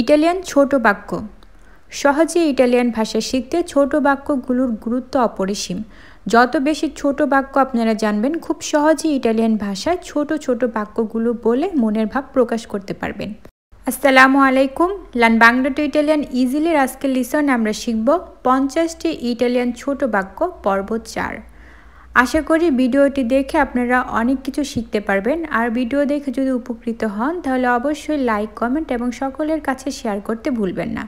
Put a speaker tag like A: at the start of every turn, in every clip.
A: Italian ছোট বাক্য সহজে ইটালিয়ান ভাষা শিখতে ছোট বাক্যগুলোর গুরুত্ব অপরিসীম যত বেশি ছোট বাক্য আপনারা জানবেন খুব সহজে ইটালিয়ান ভাষায় ছোট ছোট বাক্যগুলো বলে মনের ভাব প্রকাশ করতে পারবেন আসসালামু আলাইকুম লান বাংলা টু ইটালিয়ান ইজিলির আজকের লিসন আমরা শিখব পঞ্চাশটি ইটালিয়ান ছোট বাক্য পর্ব চার আশা করি ভিডিওটি দেখে আপনারা অনেক কিছু শিখতে পারবেন আর ভিডিও দেখে যদি উপকৃত হন তাহলে অবশ্যই লাইক কমেন্ট এবং সকলের কাছে শেয়ার করতে ভুলবেন না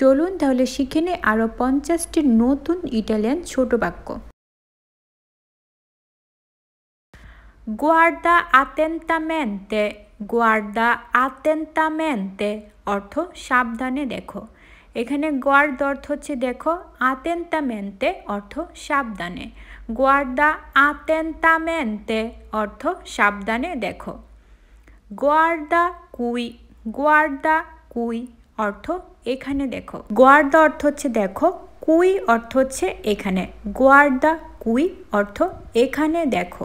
A: চলুন তাহলে শিখে নিই আরও পঞ্চাশটি নতুন ইটালিয়ান ছোট বাক্য গোয়ার্দা আতেন্তামেন্তে গোয়ার্দা আতেন্তামেন্তে অর্থ সাবধানে দেখো এখানে গোয়ার্দ অর্থ হচ্ছে দেখো আতেন্তামেন্তে অর্থ সাবধানে গোয়ার্দা আতেন্তামেন্তে অর্থ সাবধানে দেখো গোয়ার্দা কুই গোয়ার্দা কুই অর্থ এখানে দেখো গোয়ার্দা অর্থ হচ্ছে দেখো কুই অর্থ হচ্ছে এখানে গোয়ার্দা কুই অর্থ এখানে দেখো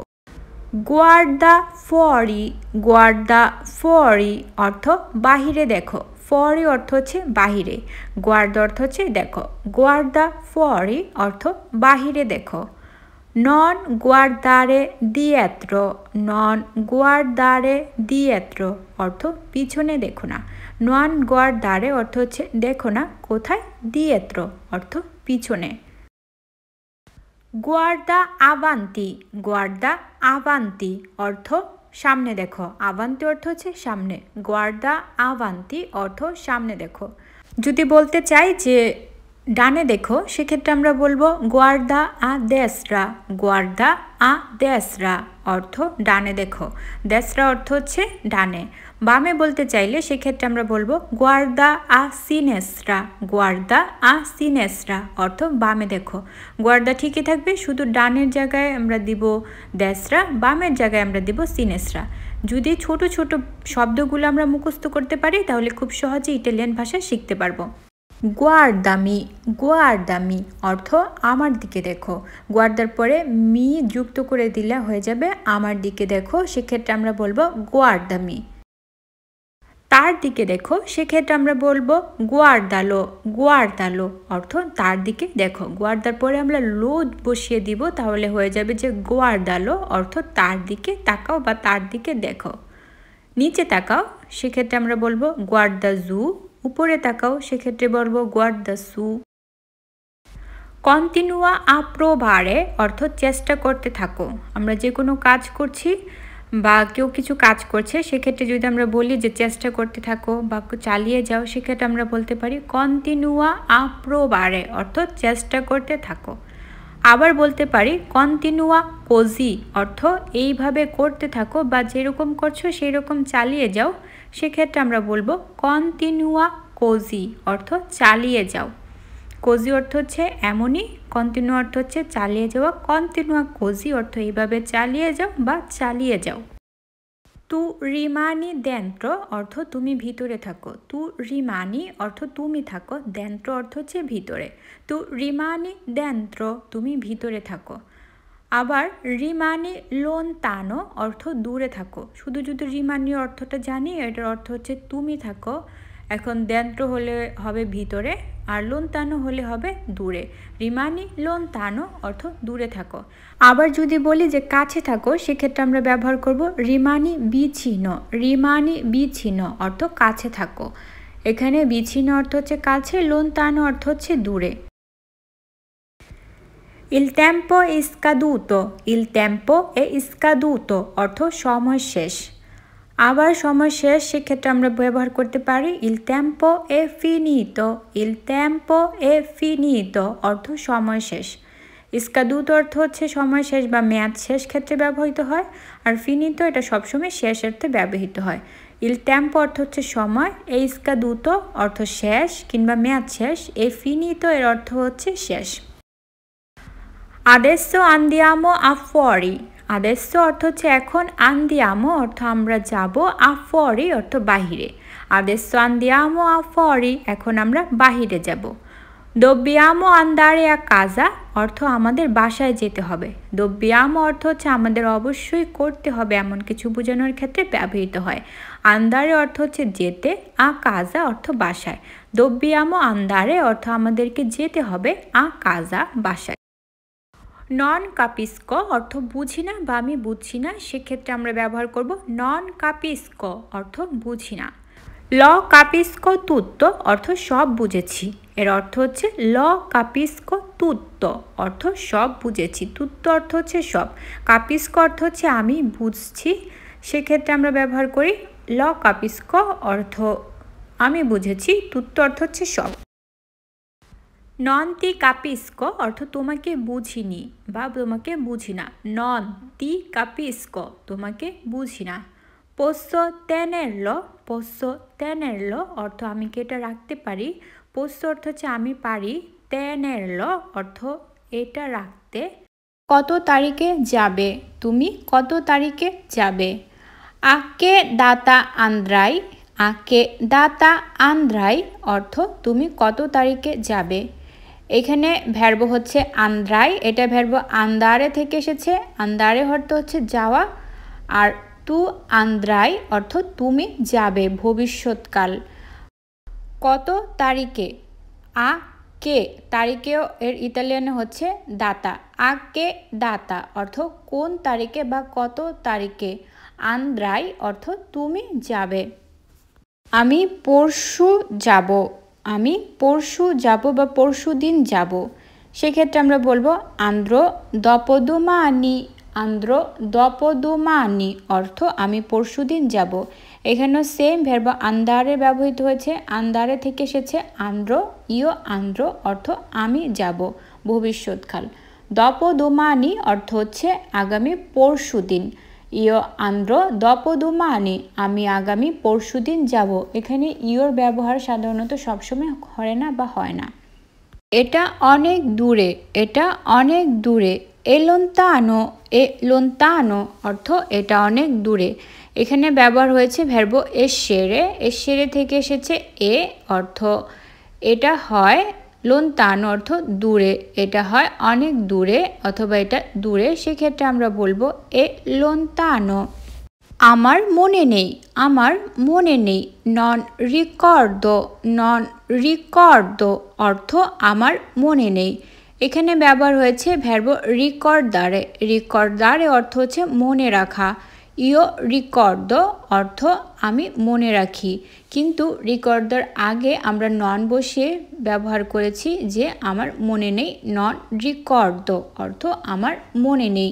A: গোয়ার্দা ফরি গোয়ার্দা ফরি অর্থ বাহিরে দেখো ফরি অর্থ হচ্ছে বাহিরে গোয়ার্দা অর্থ হচ্ছে দেখো গোয়ার্দা ফরি অর্থ বাহিরে দেখো non guardare dietro non guardare dietro অর্থ পিছনে দেখো না নন guardare অর্থ হচ্ছে দেখো না কোথায় dietro অর্থ পিছনে guarda avanti guarda avanti অর্থ সামনে দেখো avanti অর্থ হচ্ছে সামনে guarda avanti অর্থ সামনে দেখো যদি বলতে চাই যে ডানে দেখো সেক্ষেত্রে আমরা বলবো গোয়ার্দা আ দেসরা গোয়ার্দা আ দেসরা অর্থ ডানে দেখো দেসরা অর্থ হচ্ছে ডানে বামে বলতে চাইলে সেক্ষেত্রে আমরা বলবো গোয়ার্দা আ সিনেসরা গোয়ার্দা আ সিনেসরা অর্থ বামে দেখো গোয়ার্দা ঠিকই থাকবে শুধু ডানের জায়গায় আমরা দিব দেসরা বামের জায়গায় আমরা দিব সিনেসরা যদি ছোট ছোট শব্দগুলো আমরা মুখস্থ করতে পারি তাহলে খুব সহজে ইটালিয়ান ভাষা শিখতে পারবো গোয়ার দামি অর্থ আমার দিকে দেখো গোয়ারদার পরে মি যুক্ত করে দিলে হয়ে যাবে আমার দিকে দেখো সেক্ষেত্রে আমরা বলবো দামি তার দিকে দেখো সেক্ষেত্রে আমরা বলবো গোয়ার দালো অর্থ তার দিকে দেখো গোয়ারদার পরে আমরা লোদ বসিয়ে দিব তাহলে হয়ে যাবে যে দালো অর্থ তার দিকে তাকাও বা তার দিকে দেখো নিচে তাকাও সেক্ষেত্রে আমরা বলবো গোয়ারদা জু উপরে তাকাও সেক্ষেত্রে বলবো গোয়ার দ্য সু কন্টিনিউয়া আপ্রোভারে অর্থ চেষ্টা করতে থাকো আমরা যে কোনো কাজ করছি বা কেউ কিছু কাজ করছে সেক্ষেত্রে যদি আমরা বলি যে চেষ্টা করতে থাকো বা চালিয়ে যাও সেক্ষেত্রে আমরা বলতে পারি কন্টিনিউয়া আপ্রোবারে অর্থ চেষ্টা করতে থাকো আবার বলতে পারি কন্টিনুয়া কোজি অর্থ এইভাবে করতে থাকো বা যেরকম করছো সেই রকম চালিয়ে যাও সেক্ষেত্রে আমরা বলবো কন্টিনিউয়া কোজি অর্থ চালিয়ে যাও কোজি অর্থ হচ্ছে এমনই কন্টিনিউ অর্থ হচ্ছে চালিয়ে যাওয়া কন্টিনিউয়া কোজি অর্থ এইভাবে চালিয়ে যাও বা চালিয়ে যাও তু রিমানি দেন্ত্র অর্থ তুমি ভিতরে থাকো তু রিমানি অর্থ তুমি থাকো দেন্ত্র অর্থ হচ্ছে ভিতরে তু রিমানি দেন্ত্র তুমি ভিতরে থাকো আবার রিমানি লোন তানো অর্থ দূরে থাকো শুধু যদি রিমানি অর্থটা জানি এটার অর্থ হচ্ছে তুমি থাকো এখন দ্যান্ত্র হলে হবে ভিতরে আর তানো হলে হবে দূরে রিমানি তানো অর্থ দূরে থাকো আবার যদি বলি যে কাছে থাকো সেক্ষেত্রে আমরা ব্যবহার করব রিমানি বিচ্ছিন্ন রিমানি বিচ্ছিন্ন অর্থ কাছে থাকো এখানে বিচ্ছিন্ন অর্থ হচ্ছে কাছে তানো অর্থ হচ্ছে দূরে ইল টেম্পো ইস্কাদুতো ইল টেম্পো এ ইস্কাদুতো অর্থ সময় শেষ আবার সময় শেষ সেক্ষেত্রে আমরা ব্যবহার করতে পারি ইল ত্যাম্পো এ ফিনিত ইল ত্যাম্পো এ ফিনিত অর্থ সময় শেষ ইস্কা দুত অর্থ হচ্ছে সময় শেষ বা মেয়াদ শেষ ক্ষেত্রে ব্যবহৃত হয় আর ফিনিত এটা সবসময় শেষ অর্থে ব্যবহৃত হয় ইল ট্যাম্প অর্থ হচ্ছে সময় এই ইস্কাদুত অর্থ শেষ কিংবা মেয়াদ শেষ এ ফিনিত এর অর্থ হচ্ছে শেষ আদেশ আন্দিয়ামো আফরি আদেস্য অর্থ হচ্ছে এখন আন্দিয়ামো অর্থ আমরা যাব আফরি অর্থ বাহিরে আদেস্য আন্দিয়ামো আফরি এখন আমরা বাহিরে যাব দব্যামো আন্দারে আ কাজা অর্থ আমাদের বাসায় যেতে হবে দব্যাম অর্থ হচ্ছে আমাদের অবশ্যই করতে হবে এমন কিছু বোঝানোর ক্ষেত্রে ব্যবহৃত হয় আন্দারে অর্থ হচ্ছে যেতে আ কাজা অর্থ বাসায় দব্যামো আন্দারে অর্থ আমাদেরকে যেতে হবে আ কাজা বাসায় নন কাপিস্ক অর্থ বুঝি না বা আমি বুঝছি না সেক্ষেত্রে আমরা ব্যবহার করব নন কাপিস্ক অর্থ বুঝি না ল কাপিস্ক তুত্ত অর্থ সব বুঝেছি এর অর্থ হচ্ছে ল কাপিস্ক তুত্ত অর্থ সব বুঝেছি তুত্ত অর্থ হচ্ছে সব কাপিস্ক অর্থ হচ্ছে আমি বুঝছি সেক্ষেত্রে আমরা ব্যবহার করি ল কাপিস্ক অর্থ আমি বুঝেছি তুত্ত অর্থ হচ্ছে সব নন তি কাপিস্ক অর্থ তোমাকে বুঝিনি বা তোমাকে বুঝি না নন তি কাপিস্ক তোমাকে বুঝি না পোষ্য তেনের ল পোষ্য তেনের ল অর্থ আমি কি এটা রাখতে পারি পোষ্য অর্থ হচ্ছে আমি পারি তেনের ল অর্থ এটা রাখতে কত তারিখে যাবে তুমি কত তারিখে যাবে আকে দাতা আন্দ্রাই আকে দাতা আন্দ্রাই অর্থ তুমি কত তারিখে যাবে এখানে ভ্যারব হচ্ছে আন্দ্রাই এটা ভ্যারব আন্দারে থেকে এসেছে আন্দারে অর্থ হচ্ছে যাওয়া আর তু আন্দ্রাই অর্থ তুমি যাবে ভবিষ্যৎকাল কত তারিখে আ কে তারিখেও এর ইতালিয়ানে হচ্ছে দাতা আ কে দাতা অর্থ কোন তারিখে বা কত তারিখে আন্দ্রাই অর্থ তুমি যাবে আমি পরশু যাব আমি পরশু যাব বা পরশু দিন যাব সেক্ষেত্রে আমরা বলবো আন্দ্র দপদুমানি আন্দ্র দপদুমানি অর্থ আমি পরশু দিন যাব এখানেও সেম ভ্যার্ব আন্দারে ব্যবহৃত হয়েছে আন্দারে থেকে এসেছে আন্দ্র ইয় আন্দ্র অর্থ আমি যাব ভবিষ্যৎকাল দপদুমানি অর্থ হচ্ছে আগামী পরশু দিন ইয় আন্দ্র দপদুমানি আমি আগামী পরশু দিন যাব এখানে ইয়োর ব্যবহার সাধারণত সবসময় হয় না বা হয় না এটা অনেক দূরে এটা অনেক দূরে এ লোন্তানো এ লোন্তানো অর্থ এটা অনেক দূরে এখানে ব্যবহার হয়েছে ভ্যারব এ সেরে এ সেরে থেকে এসেছে এ অর্থ এটা হয় লোন তান অর্থ দূরে এটা হয় অনেক দূরে অথবা এটা দূরে সেক্ষেত্রে আমরা বলবো এ লোন তানো আমার মনে নেই আমার মনে নেই নন রিকর্দ নন রিকর্দ অর্থ আমার মনে নেই এখানে ব্যবহার হয়েছে ভ্যার্ব রিকর্দারে রিকর্দারে অর্থ হচ্ছে মনে রাখা ইও রিকর্দ অর্থ আমি মনে রাখি কিন্তু রিকর্দর আগে আমরা নন বসিয়ে ব্যবহার করেছি যে আমার মনে নেই নন রিকর্দ অর্থ আমার মনে নেই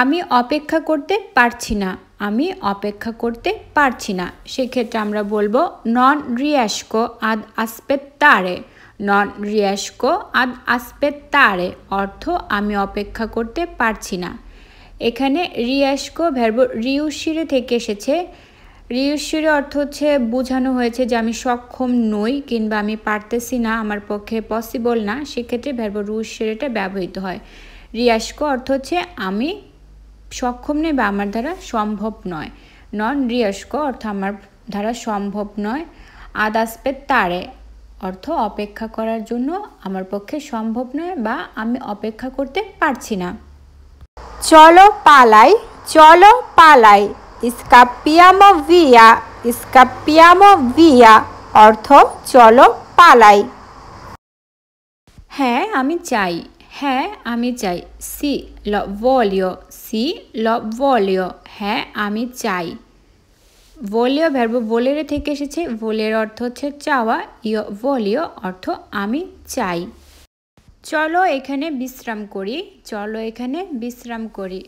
A: আমি অপেক্ষা করতে পারছি না আমি অপেক্ষা করতে পারছি না সেক্ষেত্রে আমরা বলবো নন রিয়াস্ক আদ তারে নন রিয়াস্ক আদ তারে অর্থ আমি অপেক্ষা করতে পারছি না এখানে রিয়াসকো ভ্যার্ব রিউশিরে থেকে এসেছে রিউশিরে অর্থ হচ্ছে বোঝানো হয়েছে যে আমি সক্ষম নই কিংবা আমি পারতেছি না আমার পক্ষে পসিবল না সেক্ষেত্রে ভ্যার্ব রুশিরেটা ব্যবহৃত হয় রিয়াসকো অর্থ হচ্ছে আমি সক্ষম নেই বা আমার দ্বারা সম্ভব নয় নন রিয়াসকো অর্থ আমার দ্বারা সম্ভব নয় আদাসপে তারে অর্থ অপেক্ষা করার জন্য আমার পক্ষে সম্ভব নয় বা আমি অপেক্ষা করতে পারছি না চলো পালাই চলো পালাই ইস্কাপিয়াম ভিয়া ইস্কাপিয়াম ভিয়া অর্থ চলো পালাই হ্যাঁ আমি চাই হ্যাঁ আমি চাই সি ল ভলিও সি ল ভলিও হ্যাঁ আমি চাই ভলিও ভ্যার্ব ভোলেরে থেকে এসেছে ভোলের অর্থ হচ্ছে চাওয়া ইয় ভলিও অর্থ আমি চাই চলো এখানে বিশ্রাম করি চলো এখানে বিশ্রাম করি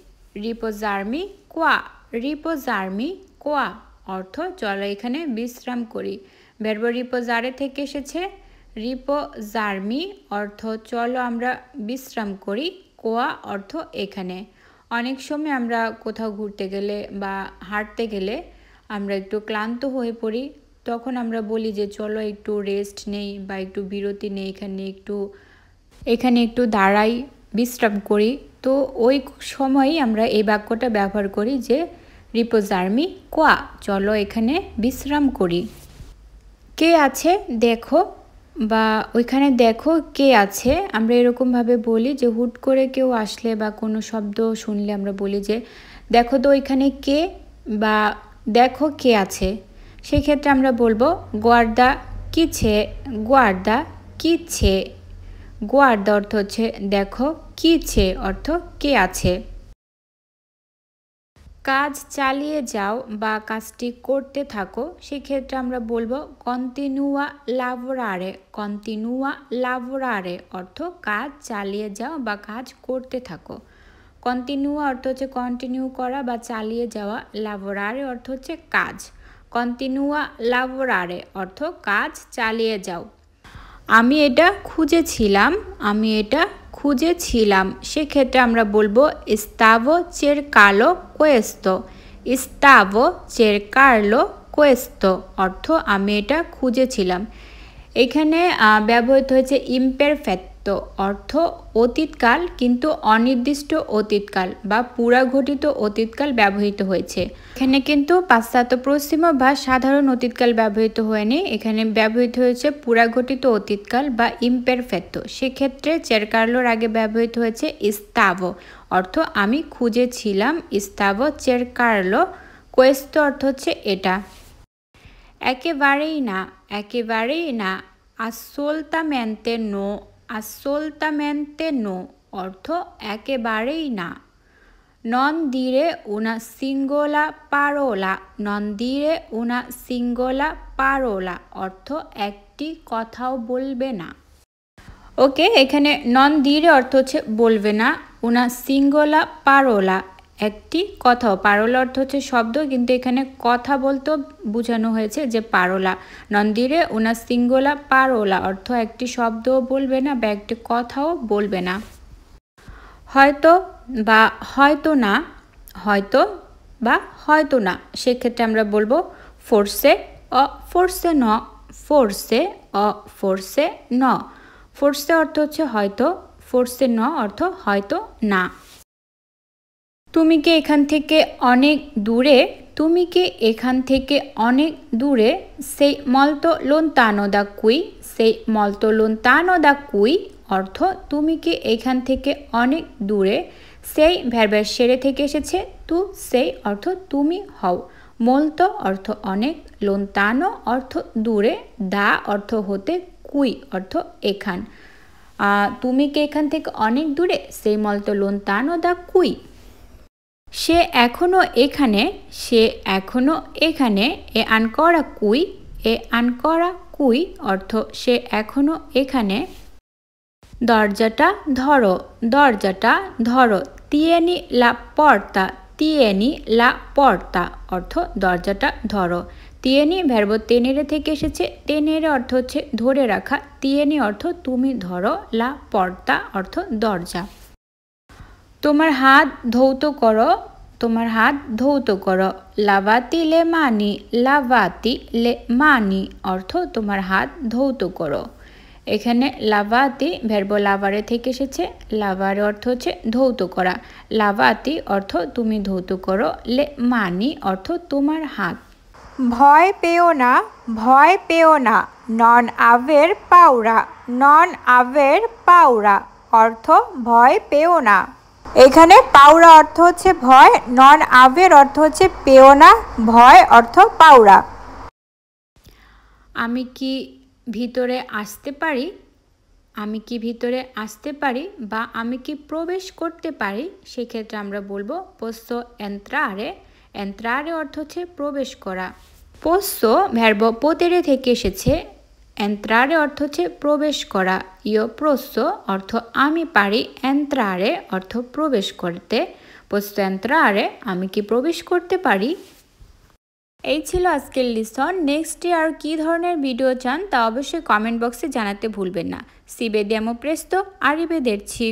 A: রিপোজার্মি কোয়া রিপোজার্মি কোয়া অর্থ চলো এখানে বিশ্রাম করি ভেরব রিপোজারে থেকে এসেছে রিপোজার্মি অর্থ চলো আমরা বিশ্রাম করি কোয়া অর্থ এখানে অনেক সময় আমরা কোথাও ঘুরতে গেলে বা হাঁটতে গেলে আমরা একটু ক্লান্ত হয়ে পড়ি তখন আমরা বলি যে চলো একটু রেস্ট নেই বা একটু বিরতি নেই এখানে একটু এখানে একটু দাঁড়াই বিশ্রাম করি তো ওই সময়ই আমরা এই বাক্যটা ব্যবহার করি যে রিপোজার্মি কোয়া চলো এখানে বিশ্রাম করি কে আছে দেখো বা ওইখানে দেখো কে আছে আমরা এরকমভাবে বলি যে হুট করে কেউ আসলে বা কোনো শব্দ শুনলে আমরা বলি যে দেখো তো ওইখানে কে বা দেখো কে আছে সেক্ষেত্রে আমরা বলবো গোয়ার্দা কিছে গোয়ার্দা কিছে গোয়ার্দ অর্থ হচ্ছে দেখো কি ছে অর্থ কে আছে কাজ চালিয়ে যাও বা কাজটি করতে থাকো সেক্ষেত্রে আমরা বলবো কন্টিনিউয়া লাভরারে কন্টিনিউয়া লাভরারে অর্থ কাজ চালিয়ে যাও বা কাজ করতে থাকো কন্টিনিউয়া অর্থ হচ্ছে কন্টিনিউ করা বা চালিয়ে যাওয়া লাভরারে অর্থ হচ্ছে কাজ কন্টিনিউয়া লাভরারে অর্থ কাজ চালিয়ে যাও আমি এটা খুঁজেছিলাম আমি এটা খুঁজেছিলাম সেক্ষেত্রে আমরা বলবো স্তাবো চের কালো কোয়েস্ত স্তাবো চের কালো কোয়েস্ত অর্থ আমি এটা খুঁজেছিলাম এখানে ব্যবহৃত হয়েছে ইম্পের ফ্যাক্ট তো অর্থ অতীতকাল কিন্তু অনির্দিষ্ট অতীতকাল বা পুরাঘটিত অতীতকাল ব্যবহৃত হয়েছে এখানে কিন্তু পাশ্চাত্য পশ্চিম বা সাধারণ অতীতকাল ব্যবহৃত হয়নি এখানে ব্যবহৃত হয়েছে পুরাঘটিত অতীতকাল বা ইম্পেরফেক্ট সেক্ষেত্রে চেরকার্লোর আগে ব্যবহৃত হয়েছে ইস্তাব অর্থ আমি খুঁজেছিলাম ইস্তাব চেরকার্লো কোয়েস্ত অর্থ হচ্ছে এটা একেবারেই না একেবারেই না ম্যানতে নো আসলতামেন্তে নো অর্থ একেবারেই না নন্দিরে উনা সিঙ্গোলা পারোলা নন্দিরে উনা সিঙ্গোলা পারোলা অর্থ একটি কথাও বলবে না ওকে এখানে নন্দিরে অর্থ হচ্ছে বলবে না উনা সিঙ্গোলা পারোলা একটি কথাও পারল অর্থ হচ্ছে শব্দ কিন্তু এখানে কথা বলতেও বোঝানো হয়েছে যে পারলা নন্দিরে ওনা সিঙ্গলা পারলা অর্থ একটি শব্দও বলবে না বা একটি কথাও বলবে না হয়তো বা হয়তো না হয়তো বা হয়তো না সেক্ষেত্রে আমরা বলবো ফোর্সে অ ফোর্সে ন ফোর্সে অ ফোর্সে ন ফোর্সে অর্থ হচ্ছে হয়তো ফোর্সে ন অর্থ হয়তো না তুমি কি এখান থেকে অনেক দূরে তুমি কি এখান থেকে অনেক দূরে সেই মলতো তানো দা কুই সেই মলতো তানো দা কুই অর্থ তুমি কি এখান থেকে অনেক দূরে সেই ভ্যারভ্যার সেরে থেকে এসেছে তু সেই অর্থ তুমি হও মলতো অর্থ অনেক লোন তানো অর্থ দূরে দা অর্থ হতে কুই অর্থ এখান তুমি কি এখান থেকে অনেক দূরে সেই মলতো তানো দা কুই সে এখনও এখানে সে এখনও এখানে এ আনকরা কুই এ আনকরা কুই অর্থ সে এখনও এখানে দরজাটা ধরো দরজাটা ধরো তিয়েনি লা পর্তা তিয়েনি লা পর্তা অর্থ দরজাটা ধরো তিয়েনি ভ্যারব তেনেরে থেকে এসেছে তেনেরে অর্থ হচ্ছে ধরে রাখা তিয়েনি অর্থ তুমি ধরো লা পর্তা অর্থ দরজা তোমার হাত ধৌত করো তোমার হাত ধৌত করো লাভাতি লে মানি লাভাতি লে মানি অর্থ তোমার হাত ধৌত করো এখানে লাভাতি ভ্যারব লাভারে থেকে এসেছে লাভারে অর্থ হচ্ছে ধৌত করা লাভাতি অর্থ তুমি ধৌত করো লে মানি অর্থ তোমার হাত ভয় পেও না ভয় পেও না নন আভের পাউরা নন আভের পাউরা অর্থ ভয় পেও না এখানে পাওরা অর্থ হচ্ছে ভয় নন আবের অর্থ হচ্ছে পেও না ভয় অর্থ পাওরা আমি কি ভিতরে আসতে পারি আমি কি ভিতরে আসতে পারি বা আমি কি প্রবেশ করতে পারি সেক্ষেত্রে আমরা বলবো পোষ্য এন্ত্রারে এন্ত্রারে অর্থ হচ্ছে প্রবেশ করা পোস্য ভ্যারব পোতেরে থেকে এসেছে এন্ত্রারে অর্থ হচ্ছে প্রবেশ করা ইয় প্রস অর্থ আমি পারি এন্ত্রারে অর্থ প্রবেশ করতে প্রস্ত এন্ত্রারে আমি কি প্রবেশ করতে পারি এই ছিল আজকের লিসন নেক্সট ডে আর কী ধরনের ভিডিও চান তা অবশ্যই কমেন্ট বক্সে জানাতে ভুলবেন না প্রেস্ত প্রেস্তো আরিবেদেরছি